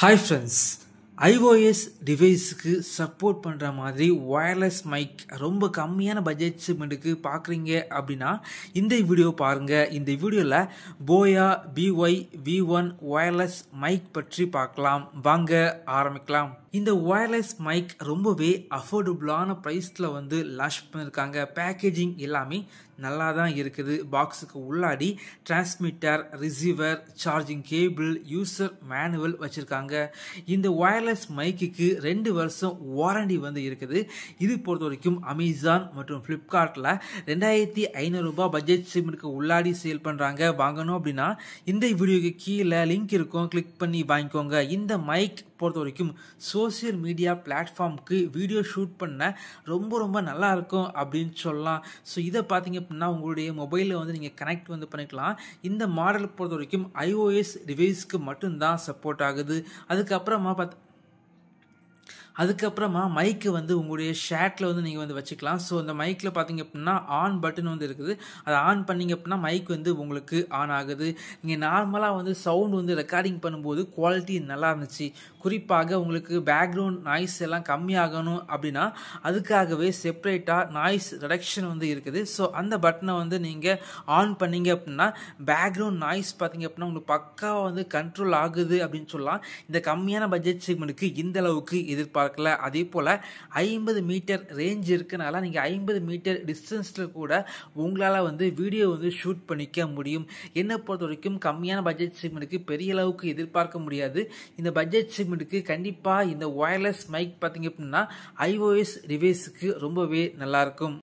hi friends iOS டிவைஸுக்கு support பண்ணுற மாதிரி ஒயர்லெஸ் மைக் ரொம்ப கம்மியான பட்ஜெட் சிமெண்ட்டுக்கு பார்க்குறீங்க அப்படின்னா இந்த வீடியோ பாருங்கள் இந்த வீடியோவில் Boya BY V one wireless mic பற்றி பார்க்கலாம் வாங்க ஆரம்பிக்கலாம் இந்த ஒயர்லெஸ் மைக் ரொம்பவே அஃபோர்டபுளான ப்ரைஸில் வந்து லான்ச் பண்ணியிருக்காங்க பேக்கேஜிங் எல்லாமே நல்லா தான் இருக்குது பாக்ஸுக்கு உள்ளாடி transmitter receiver charging cable user manual வச்சுருக்காங்க இந்த ஒயர்லெஸ் மைக்குக்கு ரெண்டு வருஷம் வாரண்டி வந்து இருக்குது இது பொறுத்த வரைக்கும் அமேசான் மற்றும் ஃப்ளிப்கார்ட்டில் ரெண்டாயிரத்தி ஐநூறுரூபா பட்ஜெட் சிம்முக்கு உள்ளாடி சேல் பண்ணுறாங்க வாங்கணும் அப்படின்னா இந்த வீடியோக்கு கீழே லிங்க் இருக்கும் கிளிக் பண்ணி வாங்கிக்கோங்க இந்த மைக் பொறுத்த வரைக்கும் சோசியல் மீடியா பிளாட்ஃபார்முக்கு வீடியோ ஷூட் பண்ண ரொம்ப ரொம்ப நல்லா இருக்கும் அப்படின்னு சொல்லலாம் ஸோ இதை பார்த்தீங்க அப்படின்னா உங்களுடைய மொபைலில் வந்து நீங்கள் கனெக்ட் வந்து பண்ணிக்கலாம் இந்த மாடல் பொறுத்த வரைக்கும் ஐஓஎஸ் டிவைஸ்க்கு மட்டும்தான் சப்போர்ட் ஆகுது அதுக்கப்புறமா பார்த்து அதுக்கப்புறமா மைக்கு வந்து உங்களுடைய ஷேட்டில் வந்து நீங்கள் வந்து வச்சுக்கலாம் ஸோ அந்த மைக்கில் பார்த்தீங்க அப்படின்னா ஆன் பட்டன் வந்து இருக்குது அதை ஆன் பண்ணிங்க அப்படின்னா மைக் வந்து உங்களுக்கு ஆன் ஆகுது நீங்கள் நார்மலாக வந்து சவுண்ட் வந்து ரெக்கார்டிங் பண்ணும்போது குவாலிட்டி நல்லா இருந்துச்சு குறிப்பாக உங்களுக்கு பேக்ரவுண்ட் நாய்ஸ் எல்லாம் கம்மியாகணும் அப்படின்னா அதுக்காகவே செப்ரேட்டாக நாய்ஸ் ரிடக்ஷன் வந்து இருக்குது ஸோ அந்த பட்டனை வந்து நீங்கள் ஆன் பண்ணிங்க அப்படின்னா பேக்ரவுண்ட் நாய்ஸ் பார்த்தீங்க அப்படின்னா உங்களுக்கு பக்காவாக வந்து கண்ட்ரோல் ஆகுது அப்படின்னு சொல்லலாம் இந்த கம்மியான பட்ஜெட் செக்மெண்ட்டுக்கு இந்த அளவுக்கு எதிர்பார்க்க பார்க்கல அதே போல் ஐம்பது மீட்டர் ரேஞ்ச் இருக்கனால நீங்கள் ஐம்பது மீட்டர் டிஸ்டன்ஸில் கூட உங்களால் வந்து வீடியோ வந்து ஷூட் பண்ணிக்க முடியும் என்னை பொறுத்த வரைக்கும் கம்மியான பட்ஜெட் சிக்மெண்ட்டுக்கு பெரிய அளவுக்கு எதிர்பார்க்க முடியாது இந்த பட்ஜெட் சிக்மெண்ட்டுக்கு கண்டிப்பாக இந்த ஒயர்லெஸ் மைக் பார்த்தீங்க அப்படின்னா ஐஓஎஸ் டிவைஸுக்கு ரொம்பவே நல்லாயிருக்கும்